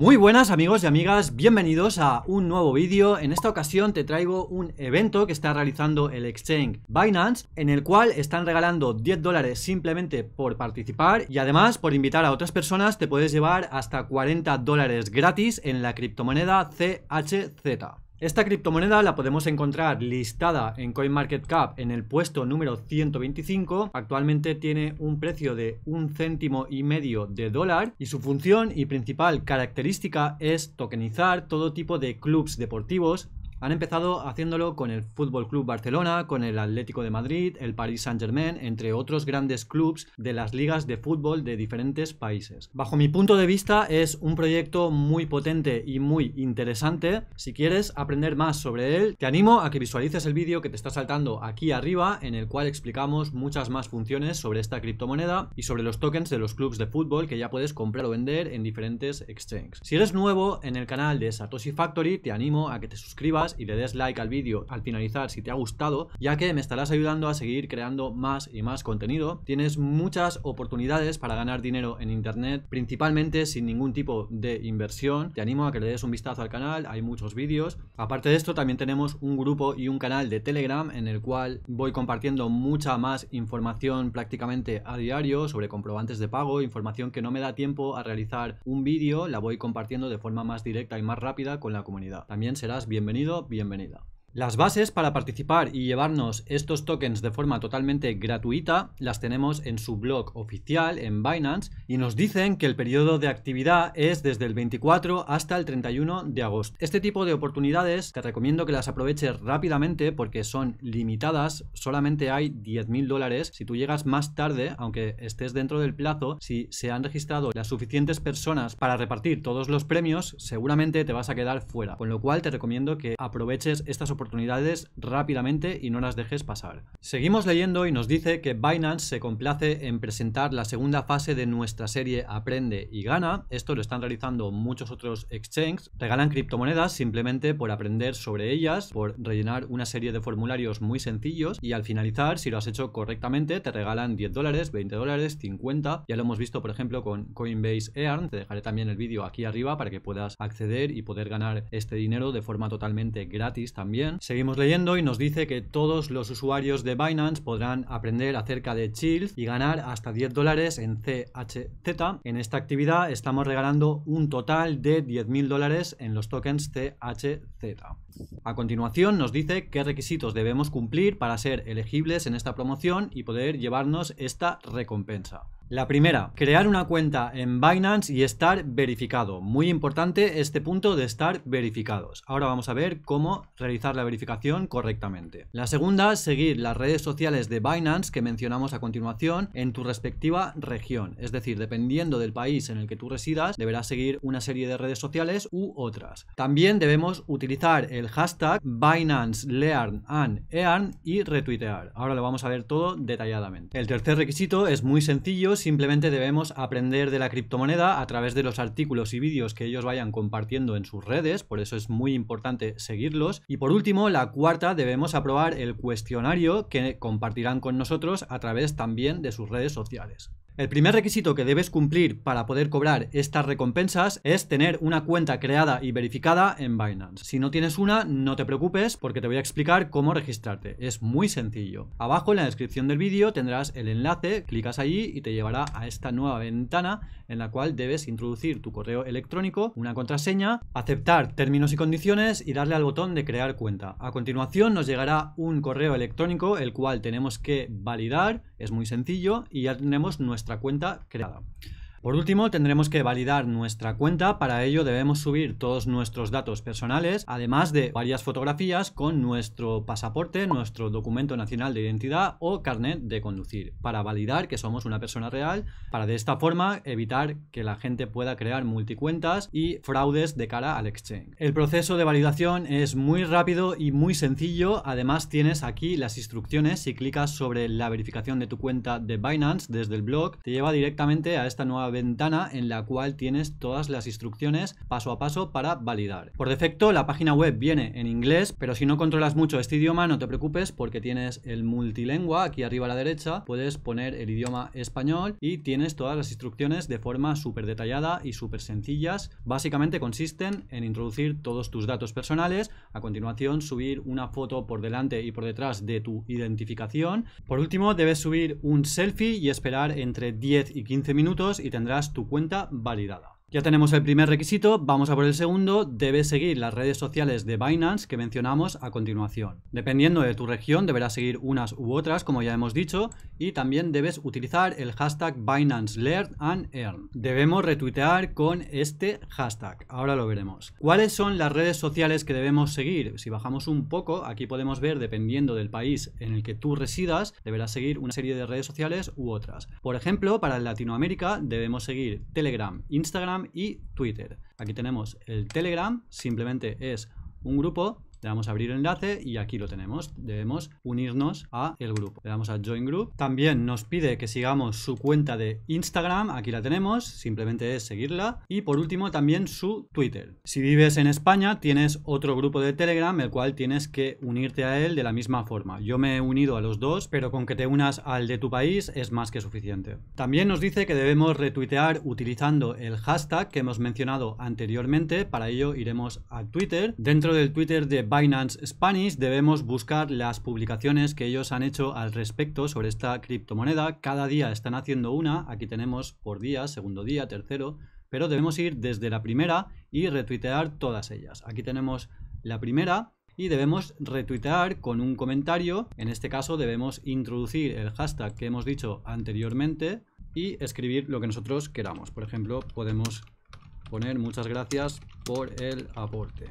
Muy buenas amigos y amigas, bienvenidos a un nuevo vídeo. En esta ocasión te traigo un evento que está realizando el exchange Binance, en el cual están regalando 10 dólares simplemente por participar y además por invitar a otras personas te puedes llevar hasta 40 dólares gratis en la criptomoneda CHZ. Esta criptomoneda la podemos encontrar listada en CoinMarketCap en el puesto número 125. Actualmente tiene un precio de un céntimo y medio de dólar y su función y principal característica es tokenizar todo tipo de clubs deportivos, han empezado haciéndolo con el Fútbol Club Barcelona, con el Atlético de Madrid, el Paris Saint-Germain, entre otros grandes clubes de las ligas de fútbol de diferentes países. Bajo mi punto de vista, es un proyecto muy potente y muy interesante. Si quieres aprender más sobre él, te animo a que visualices el vídeo que te está saltando aquí arriba, en el cual explicamos muchas más funciones sobre esta criptomoneda y sobre los tokens de los clubes de fútbol que ya puedes comprar o vender en diferentes exchanges. Si eres nuevo en el canal de Satoshi Factory, te animo a que te suscribas y le des like al vídeo al finalizar si te ha gustado, ya que me estarás ayudando a seguir creando más y más contenido. Tienes muchas oportunidades para ganar dinero en internet, principalmente sin ningún tipo de inversión. Te animo a que le des un vistazo al canal, hay muchos vídeos. Aparte de esto, también tenemos un grupo y un canal de Telegram en el cual voy compartiendo mucha más información prácticamente a diario sobre comprobantes de pago, información que no me da tiempo a realizar un vídeo, la voy compartiendo de forma más directa y más rápida con la comunidad. También serás bienvenido bienvenida. Las bases para participar y llevarnos estos tokens de forma totalmente gratuita las tenemos en su blog oficial en Binance y nos dicen que el periodo de actividad es desde el 24 hasta el 31 de agosto. Este tipo de oportunidades te recomiendo que las aproveches rápidamente porque son limitadas, solamente hay 10.000 dólares. Si tú llegas más tarde, aunque estés dentro del plazo, si se han registrado las suficientes personas para repartir todos los premios, seguramente te vas a quedar fuera. Con lo cual te recomiendo que aproveches estas oportunidades oportunidades rápidamente y no las dejes pasar. Seguimos leyendo y nos dice que Binance se complace en presentar la segunda fase de nuestra serie Aprende y Gana. Esto lo están realizando muchos otros exchanges. Regalan criptomonedas simplemente por aprender sobre ellas, por rellenar una serie de formularios muy sencillos y al finalizar, si lo has hecho correctamente, te regalan 10 dólares, 20 dólares, 50. Ya lo hemos visto, por ejemplo, con Coinbase Earn. Te dejaré también el vídeo aquí arriba para que puedas acceder y poder ganar este dinero de forma totalmente gratis también Seguimos leyendo y nos dice que todos los usuarios de Binance podrán aprender acerca de Chills y ganar hasta 10 dólares en CHZ. En esta actividad estamos regalando un total de 10.000 dólares en los tokens CHZ. A continuación nos dice qué requisitos debemos cumplir para ser elegibles en esta promoción y poder llevarnos esta recompensa. La primera, crear una cuenta en Binance y estar verificado. Muy importante este punto de estar verificados. Ahora vamos a ver cómo realizar la verificación correctamente. La segunda, seguir las redes sociales de Binance que mencionamos a continuación en tu respectiva región. Es decir, dependiendo del país en el que tú residas, deberás seguir una serie de redes sociales u otras. También debemos utilizar el hashtag Binance Learn and Earn y retuitear. Ahora lo vamos a ver todo detalladamente. El tercer requisito es muy sencillo simplemente debemos aprender de la criptomoneda a través de los artículos y vídeos que ellos vayan compartiendo en sus redes, por eso es muy importante seguirlos. Y por último, la cuarta, debemos aprobar el cuestionario que compartirán con nosotros a través también de sus redes sociales. El primer requisito que debes cumplir para poder cobrar estas recompensas es tener una cuenta creada y verificada en Binance. Si no tienes una, no te preocupes porque te voy a explicar cómo registrarte. Es muy sencillo. Abajo en la descripción del vídeo tendrás el enlace, clicas allí y te llevará a esta nueva ventana en la cual debes introducir tu correo electrónico, una contraseña, aceptar términos y condiciones y darle al botón de crear cuenta. A continuación nos llegará un correo electrónico el cual tenemos que validar, es muy sencillo y ya tenemos nuestra cuenta creada. Por último, tendremos que validar nuestra cuenta, para ello debemos subir todos nuestros datos personales, además de varias fotografías con nuestro pasaporte, nuestro documento nacional de identidad o carnet de conducir, para validar que somos una persona real, para de esta forma evitar que la gente pueda crear multicuentas y fraudes de cara al exchange. El proceso de validación es muy rápido y muy sencillo, además tienes aquí las instrucciones, si clicas sobre la verificación de tu cuenta de Binance desde el blog, te lleva directamente a esta nueva ventana en la cual tienes todas las instrucciones paso a paso para validar. Por defecto, la página web viene en inglés, pero si no controlas mucho este idioma, no te preocupes porque tienes el multilingua aquí arriba a la derecha, puedes poner el idioma español y tienes todas las instrucciones de forma súper detallada y súper sencillas. Básicamente consisten en introducir todos tus datos personales, a continuación subir una foto por delante y por detrás de tu identificación. Por último, debes subir un selfie y esperar entre 10 y 15 minutos y te tendrás tu cuenta validada. Ya tenemos el primer requisito, vamos a por el segundo, debes seguir las redes sociales de Binance que mencionamos a continuación. Dependiendo de tu región deberás seguir unas u otras como ya hemos dicho y también debes utilizar el hashtag Binance Learn and Earn. Debemos retuitear con este hashtag, ahora lo veremos. ¿Cuáles son las redes sociales que debemos seguir? Si bajamos un poco, aquí podemos ver dependiendo del país en el que tú residas, deberás seguir una serie de redes sociales u otras. Por ejemplo, para Latinoamérica debemos seguir Telegram, Instagram, y Twitter. Aquí tenemos el Telegram, simplemente es un grupo le damos a abrir el enlace y aquí lo tenemos. Debemos unirnos a el grupo. Le damos a Join Group. También nos pide que sigamos su cuenta de Instagram. Aquí la tenemos. Simplemente es seguirla. Y por último también su Twitter. Si vives en España tienes otro grupo de Telegram el cual tienes que unirte a él de la misma forma. Yo me he unido a los dos, pero con que te unas al de tu país es más que suficiente. También nos dice que debemos retuitear utilizando el hashtag que hemos mencionado anteriormente. Para ello iremos a Twitter. Dentro del Twitter de Binance Spanish debemos buscar las publicaciones que ellos han hecho al respecto sobre esta criptomoneda. Cada día están haciendo una, aquí tenemos por día, segundo día, tercero, pero debemos ir desde la primera y retuitear todas ellas. Aquí tenemos la primera y debemos retuitear con un comentario. En este caso debemos introducir el hashtag que hemos dicho anteriormente y escribir lo que nosotros queramos. Por ejemplo, podemos poner muchas gracias por el aporte.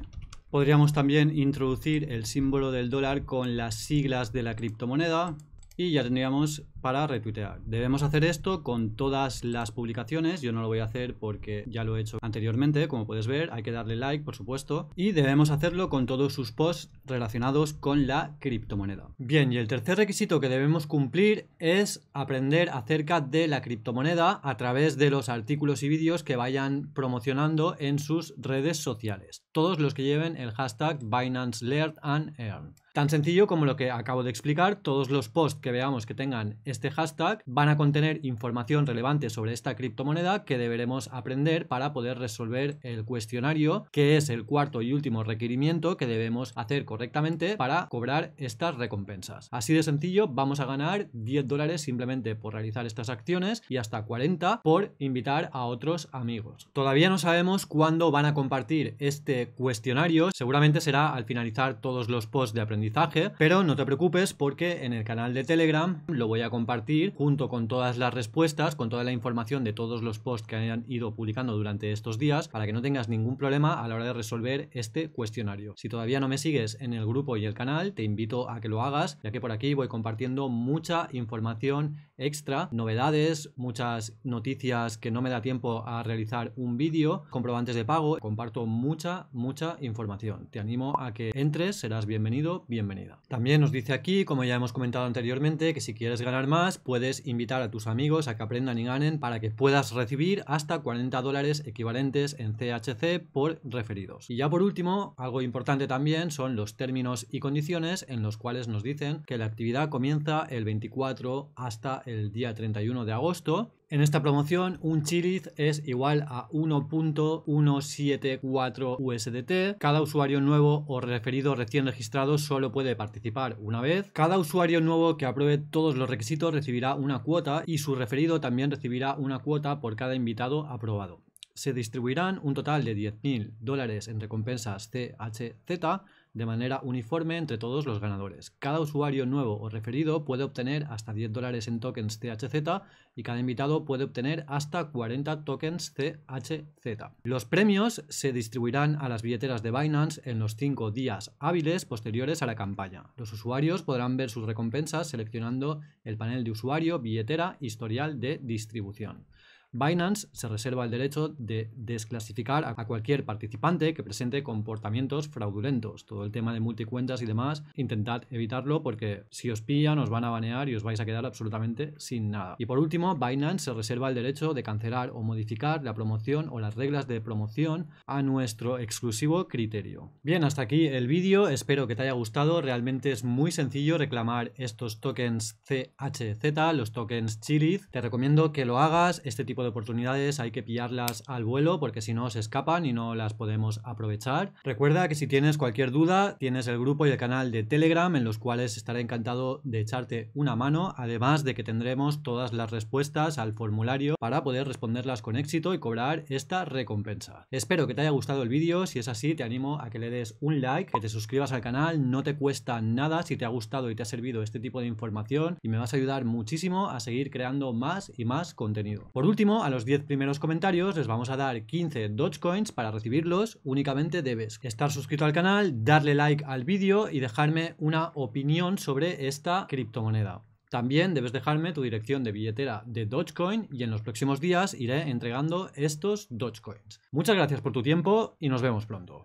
Podríamos también introducir el símbolo del dólar con las siglas de la criptomoneda y ya tendríamos para retuitear. Debemos hacer esto con todas las publicaciones. Yo no lo voy a hacer porque ya lo he hecho anteriormente, como puedes ver. Hay que darle like, por supuesto. Y debemos hacerlo con todos sus posts relacionados con la criptomoneda. Bien, y el tercer requisito que debemos cumplir es aprender acerca de la criptomoneda a través de los artículos y vídeos que vayan promocionando en sus redes sociales. Todos los que lleven el hashtag Binance Learn and Earn. Tan sencillo como lo que acabo de explicar, todos los posts que veamos que tengan este hashtag van a contener información relevante sobre esta criptomoneda que deberemos aprender para poder resolver el cuestionario, que es el cuarto y último requerimiento que debemos hacer correctamente para cobrar estas recompensas. Así de sencillo, vamos a ganar 10 dólares simplemente por realizar estas acciones y hasta 40 por invitar a otros amigos. Todavía no sabemos cuándo van a compartir este cuestionario, seguramente será al finalizar todos los posts de aprendizaje, pero no te preocupes porque en el canal de Telegram lo voy a compartir junto con todas las respuestas, con toda la información de todos los posts que hayan ido publicando durante estos días para que no tengas ningún problema a la hora de resolver este cuestionario. Si todavía no me sigues en el grupo y el canal, te invito a que lo hagas, ya que por aquí voy compartiendo mucha información extra, novedades, muchas noticias que no me da tiempo a realizar un vídeo, comprobantes de pago, comparto mucha, mucha información. Te animo a que entres, serás bienvenido, bienvenida. También nos dice aquí, como ya hemos comentado anteriormente, que si quieres ganar Además, puedes invitar a tus amigos a que aprendan y ganen para que puedas recibir hasta 40 dólares equivalentes en CHC por referidos. Y ya por último, algo importante también son los términos y condiciones en los cuales nos dicen que la actividad comienza el 24 hasta el día 31 de agosto en esta promoción un Chirith es igual a 1.174 USDT. Cada usuario nuevo o referido recién registrado solo puede participar una vez. Cada usuario nuevo que apruebe todos los requisitos recibirá una cuota y su referido también recibirá una cuota por cada invitado aprobado. Se distribuirán un total de 10.000 dólares en recompensas CHZ de manera uniforme entre todos los ganadores. Cada usuario nuevo o referido puede obtener hasta 10 dólares en tokens THZ y cada invitado puede obtener hasta 40 tokens CHZ. Los premios se distribuirán a las billeteras de Binance en los 5 días hábiles posteriores a la campaña. Los usuarios podrán ver sus recompensas seleccionando el panel de usuario, billetera, historial de distribución. Binance se reserva el derecho de desclasificar a cualquier participante que presente comportamientos fraudulentos. Todo el tema de multicuentas y demás, intentad evitarlo porque si os pillan os van a banear y os vais a quedar absolutamente sin nada. Y por último, Binance se reserva el derecho de cancelar o modificar la promoción o las reglas de promoción a nuestro exclusivo criterio. Bien, hasta aquí el vídeo. Espero que te haya gustado. Realmente es muy sencillo reclamar estos tokens CHZ, los tokens Chirith. Te recomiendo que lo hagas. Este tipo de oportunidades hay que pillarlas al vuelo porque si no se escapan y no las podemos aprovechar. Recuerda que si tienes cualquier duda, tienes el grupo y el canal de Telegram en los cuales estaré encantado de echarte una mano, además de que tendremos todas las respuestas al formulario para poder responderlas con éxito y cobrar esta recompensa. Espero que te haya gustado el vídeo, si es así te animo a que le des un like, que te suscribas al canal, no te cuesta nada si te ha gustado y te ha servido este tipo de información y me vas a ayudar muchísimo a seguir creando más y más contenido. Por último, a los 10 primeros comentarios les vamos a dar 15 Dogecoins para recibirlos, únicamente debes estar suscrito al canal, darle like al vídeo y dejarme una opinión sobre esta criptomoneda. También debes dejarme tu dirección de billetera de Dogecoin y en los próximos días iré entregando estos Dogecoins. Muchas gracias por tu tiempo y nos vemos pronto.